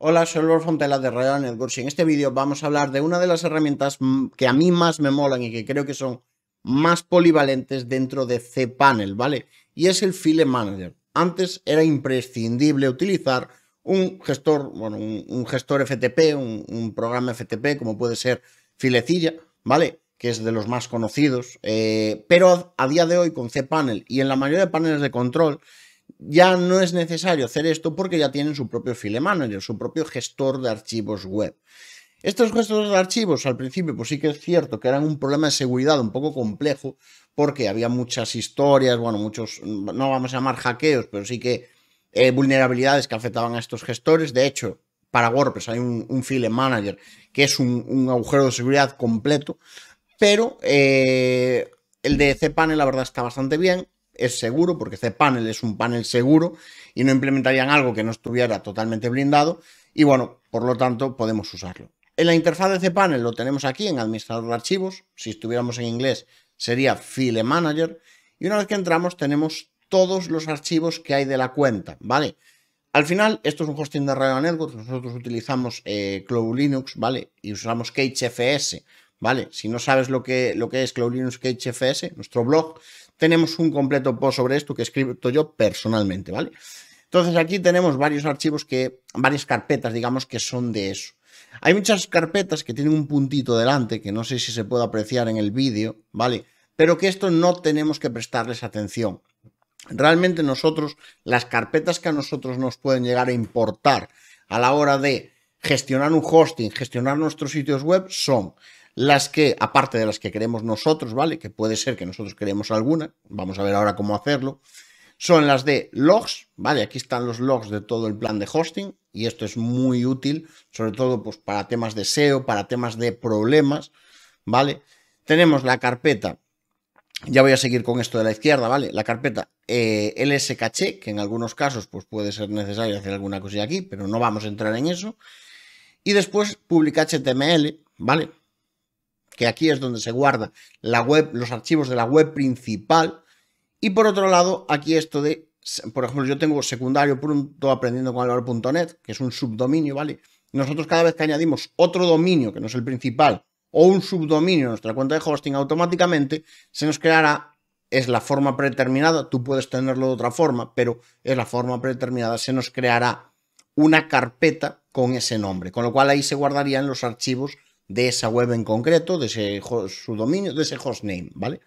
Hola, soy Lor Fontela de Real Networks y en este vídeo vamos a hablar de una de las herramientas que a mí más me molan y que creo que son más polivalentes dentro de cPanel, ¿vale? Y es el File Manager. Antes era imprescindible utilizar un gestor, bueno, un, gestor FTP, un, programa FTP como puede ser Filecilla, ¿vale? Que es de los más conocidos, eh, pero a, a día de hoy con cPanel y en la mayoría de paneles de control ya no es necesario hacer esto porque ya tienen su propio file manager, su propio gestor de archivos web. Estos gestores de archivos al principio, pues sí que es cierto que eran un problema de seguridad un poco complejo porque había muchas historias, bueno, muchos, no vamos a llamar hackeos, pero sí que eh, vulnerabilidades que afectaban a estos gestores. De hecho, para WordPress hay un, file manager que es un, agujero de seguridad completo, pero eh, el de cPanel la verdad está bastante bien es seguro, porque cPanel este es un panel seguro y no implementarían algo que no estuviera totalmente blindado. Y bueno, por lo tanto, podemos usarlo. En la interfaz de cPanel este lo tenemos aquí en administrador de archivos. Si estuviéramos en inglés, sería File Manager. Y una vez que entramos, tenemos todos los archivos que hay de la cuenta, ¿vale? Al final, esto es un hosting de Radio Network. Nosotros utilizamos eh, Cloud Linux, ¿vale? Y usamos KHFS, ¿vale? Si no sabes lo que, lo que es Cloud Linux CageFS, nuestro blog tenemos un completo post sobre esto que he escrito yo personalmente, ¿vale? Entonces aquí tenemos varios archivos que, varias carpetas, digamos, que son de eso. Hay muchas carpetas que tienen un puntito delante, que no sé si se puede apreciar en el vídeo, ¿vale? Pero que esto no tenemos que prestarles atención. Realmente nosotros, las carpetas que a nosotros nos pueden llegar a importar a la hora de gestionar un hosting, gestionar nuestros sitios web, son las que, aparte de las que queremos nosotros, ¿vale? Que puede ser que nosotros queremos alguna, vamos a ver ahora cómo hacerlo, son las de logs, ¿vale? Aquí están los logs de todo el plan de hosting y esto es muy útil, sobre todo pues, para temas de SEO, para temas de problemas, ¿vale? Tenemos la carpeta, ya voy a seguir con esto de la izquierda, ¿vale? La carpeta eh, que en algunos casos pues, puede ser necesario hacer alguna cosilla aquí, pero no vamos a entrar en eso. Y después publica HTML, ¿vale? que aquí es donde se guarda la web, los archivos de la web principal. Y por otro lado, aquí esto de, por ejemplo, yo tengo net que es un subdominio, ¿vale? Nosotros cada vez que añadimos otro dominio, que no es el principal, o un subdominio en nuestra cuenta de hosting, automáticamente se nos creará, es la forma predeterminada, tú puedes tenerlo de otra forma, pero es la forma predeterminada, se nos creará una carpeta con ese nombre, con lo cual ahí se guardarían los archivos de esa web en concreto, de ese su dominio, de ese hostname, ¿vale?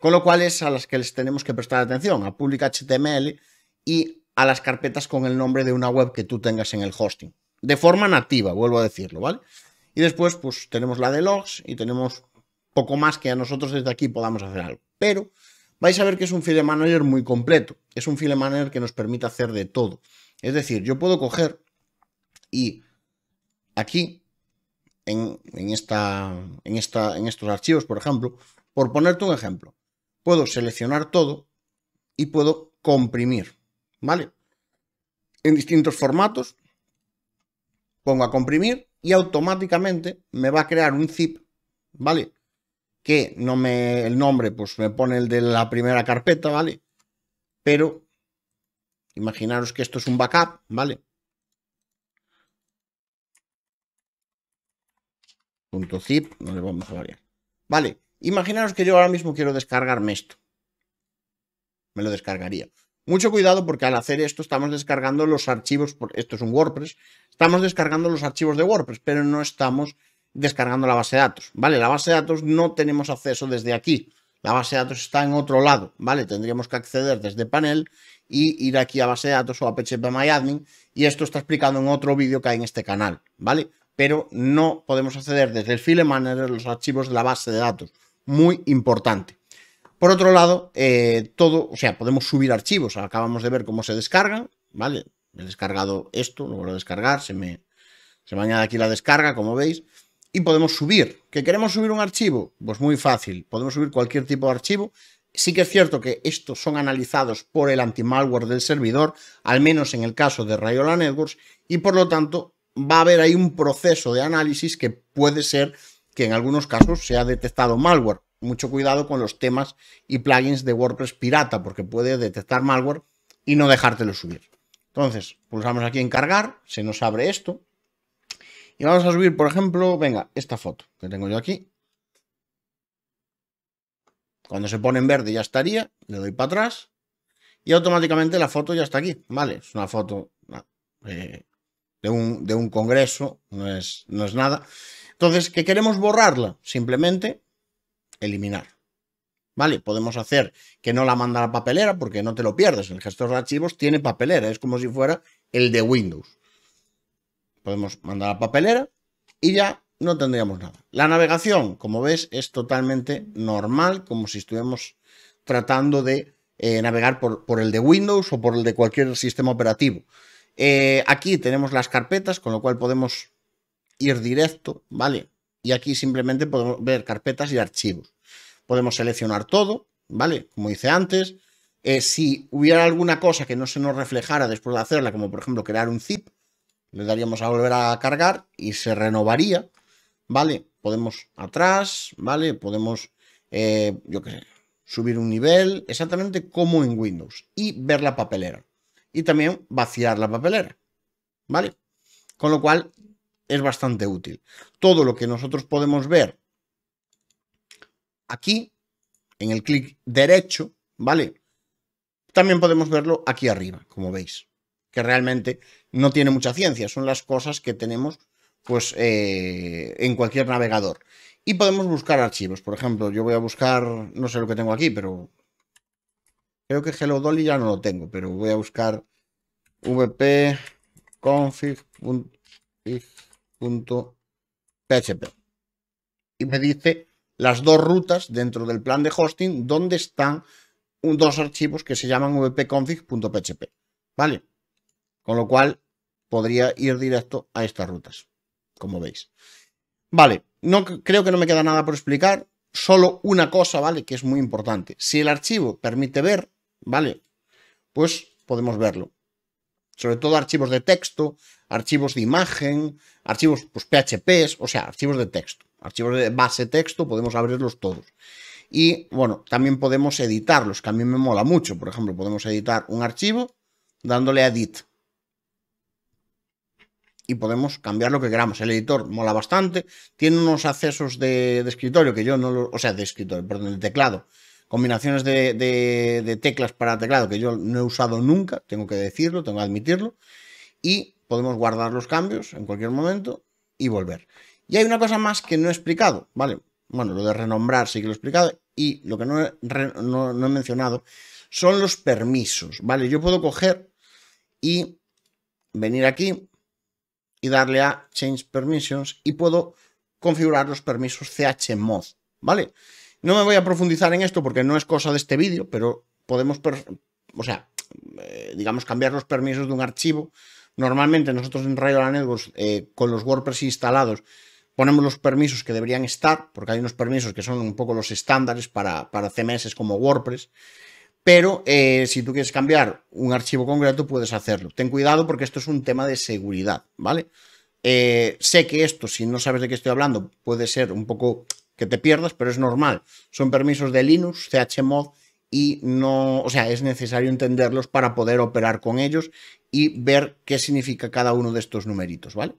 Con lo cual es a las que les tenemos que prestar atención, a public HTML y a las carpetas con el nombre de una web que tú tengas en el hosting. De forma nativa, vuelvo a decirlo, ¿vale? Y después, pues tenemos la de logs y tenemos poco más que a nosotros desde aquí podamos hacer algo. Pero vais a ver que es un file manager muy completo. Es un file manager que nos permite hacer de todo. Es decir, yo puedo coger y aquí en, esta, en, esta, en estos archivos, por ejemplo, por ponerte un ejemplo, puedo seleccionar todo y puedo comprimir, ¿vale? En distintos formatos, pongo a comprimir y automáticamente me va a crear un zip, ¿vale? Que no me, el nombre, pues me pone el de la primera carpeta, ¿vale? Pero imaginaros que esto es un backup, ¿vale? .zip, no le vamos a variar. Vale, imaginaros que yo ahora mismo quiero descargarme esto. Me lo descargaría. Mucho cuidado porque al hacer esto estamos descargando los archivos, esto es un WordPress, estamos descargando los archivos de WordPress, pero no estamos descargando la base de datos, ¿vale? La base de datos no tenemos acceso desde aquí, la base de datos está en otro lado, ¿vale? Tendríamos que acceder desde panel y ir aquí a base de datos o a PHP y esto está explicado en otro vídeo que hay en este canal, ¿vale? pero no podemos acceder desde el file manager a los archivos de la base de datos. Muy importante. Por otro lado, eh, todo, o sea, podemos subir archivos. Acabamos de ver cómo se descargan, ¿vale? He descargado esto, lo vuelvo a descargar, se me, añade aquí la descarga, como veis. Y podemos subir. ¿Que queremos subir un archivo? Pues muy fácil. Podemos subir cualquier tipo de archivo. Sí que es cierto que estos son analizados por el anti-malware del servidor, al menos en el caso de Rayola Networks, y por lo tanto va a haber ahí un proceso de análisis que puede ser que en algunos casos se ha detectado malware. Mucho cuidado con los temas y plugins de WordPress pirata, porque puede detectar malware y no dejártelo subir. Entonces, pulsamos aquí en cargar, se nos abre esto. Y vamos a subir, por ejemplo, venga, esta foto que tengo yo aquí. Cuando se pone en verde ya estaría, le doy para atrás. Y automáticamente la foto ya está aquí, ¿vale? Es una foto eh, de un, congreso, no es, no es nada. Entonces, ¿qué queremos borrarla? Simplemente eliminar. ¿Vale? Podemos hacer que no la manda a la papelera porque no te lo pierdes. El gestor de archivos tiene papelera, es como si fuera el de Windows. Podemos mandar a la papelera y ya no tendríamos nada. La navegación, como ves, es totalmente normal, como si estuviéramos tratando de eh, navegar por, por el de Windows o por el de cualquier sistema operativo. Eh, aquí tenemos las carpetas, con lo cual podemos ir directo, ¿vale? Y aquí simplemente podemos ver carpetas y archivos. Podemos seleccionar todo, ¿vale? Como hice antes. Eh, si hubiera alguna cosa que no se nos reflejara después de hacerla, como por ejemplo crear un zip, le daríamos a volver a cargar y se renovaría, ¿vale? Podemos atrás, ¿vale? Podemos, eh, yo qué sé, subir un nivel, exactamente como en Windows y ver la papelera y también vaciar la papelera. ¿Vale? Con lo cual es bastante útil. Todo lo que nosotros podemos ver aquí, en el clic derecho, ¿vale? También podemos verlo aquí arriba, como veis, que realmente no tiene mucha ciencia, son las cosas que tenemos pues eh, en cualquier navegador. Y podemos buscar archivos, por ejemplo, yo voy a buscar, no sé lo que tengo aquí, pero Creo que Hello Dolly ya no lo tengo, pero voy a buscar vp.config.php. Y me dice las dos rutas dentro del plan de hosting donde están dos archivos que se llaman vpconfig.php. ¿Vale? Con lo cual podría ir directo a estas rutas, como veis. Vale, no, creo que no me queda nada por explicar. Solo una cosa, ¿vale? Que es muy importante. Si el archivo permite ver, ¿vale? Pues podemos verlo. Sobre todo archivos de texto, archivos de imagen, archivos pues, PHPs, o sea, archivos de texto. Archivos de base texto podemos abrirlos todos. Y bueno, también podemos editarlos, que a mí me mola mucho. Por ejemplo, podemos editar un archivo dándole a edit. Y podemos cambiar lo que queramos. El editor mola bastante. Tiene unos accesos de, escritorio que yo no lo. O sea, de escritorio, perdón, de teclado combinaciones de, teclas para teclado que yo no he usado nunca, tengo que decirlo, tengo que admitirlo, y podemos guardar los cambios en cualquier momento y volver. Y hay una cosa más que no he explicado, ¿vale? Bueno, lo de renombrar sí que lo he explicado, y lo que no he, no he mencionado son los permisos, ¿vale? Yo puedo coger y venir aquí y darle a Change Permissions y puedo configurar los permisos chmod, ¿vale? No me voy a profundizar en esto porque no es cosa de este vídeo, pero podemos, o sea, eh, digamos, cambiar los permisos de un archivo. Normalmente nosotros en Rayola Networks, eh, con los WordPress instalados, ponemos los permisos que deberían estar, porque hay unos permisos que son un poco los estándares para, para CMS como WordPress. Pero eh, si tú quieres cambiar un archivo concreto, puedes hacerlo. Ten cuidado porque esto es un tema de seguridad, ¿vale? sé que esto, si no sabes de qué estoy hablando, puede ser un poco que te pierdas, pero es normal. Son permisos de Linux, CHMOD y no, o sea, es necesario entenderlos para poder operar con ellos y ver qué significa cada uno de estos numeritos, ¿vale?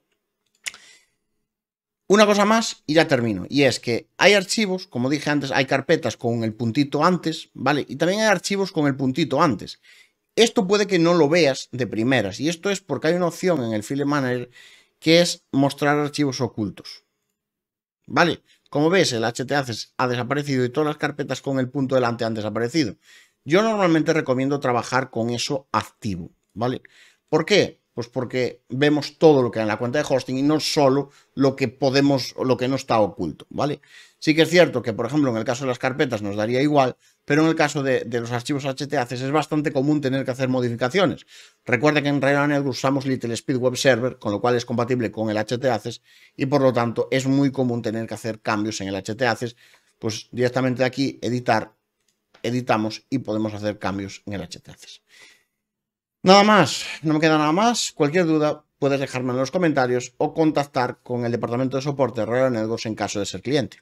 Una cosa más y ya termino, y es que hay archivos, como dije antes, hay carpetas con el puntito antes, ¿vale? Y también hay archivos con el puntito antes. Esto puede que no lo veas de primeras, y esto es porque hay una opción en el File Manager que es mostrar archivos ocultos. ¿Vale? Como ves, el HT ha desaparecido y todas las carpetas con el punto delante han desaparecido. Yo normalmente recomiendo trabajar con eso activo, ¿vale? ¿Por qué? Pues porque vemos todo lo que hay en la cuenta de hosting y no solo lo que podemos, lo que no está oculto, ¿vale? Sí que es cierto que, por ejemplo, en el caso de las carpetas nos daría igual, pero en el caso de, los archivos .htaccess es bastante común tener que hacer modificaciones. Recuerda que en Real usamos Little Speed Web Server, con lo cual es compatible con el .htaccess y por lo tanto es muy común tener que hacer cambios en el .htaccess. Pues directamente aquí, editar, editamos y podemos hacer cambios en el .htaccess. Nada más, no me queda nada más. Cualquier duda puedes dejarme en los comentarios o contactar con el departamento de soporte de Royal en caso de ser cliente.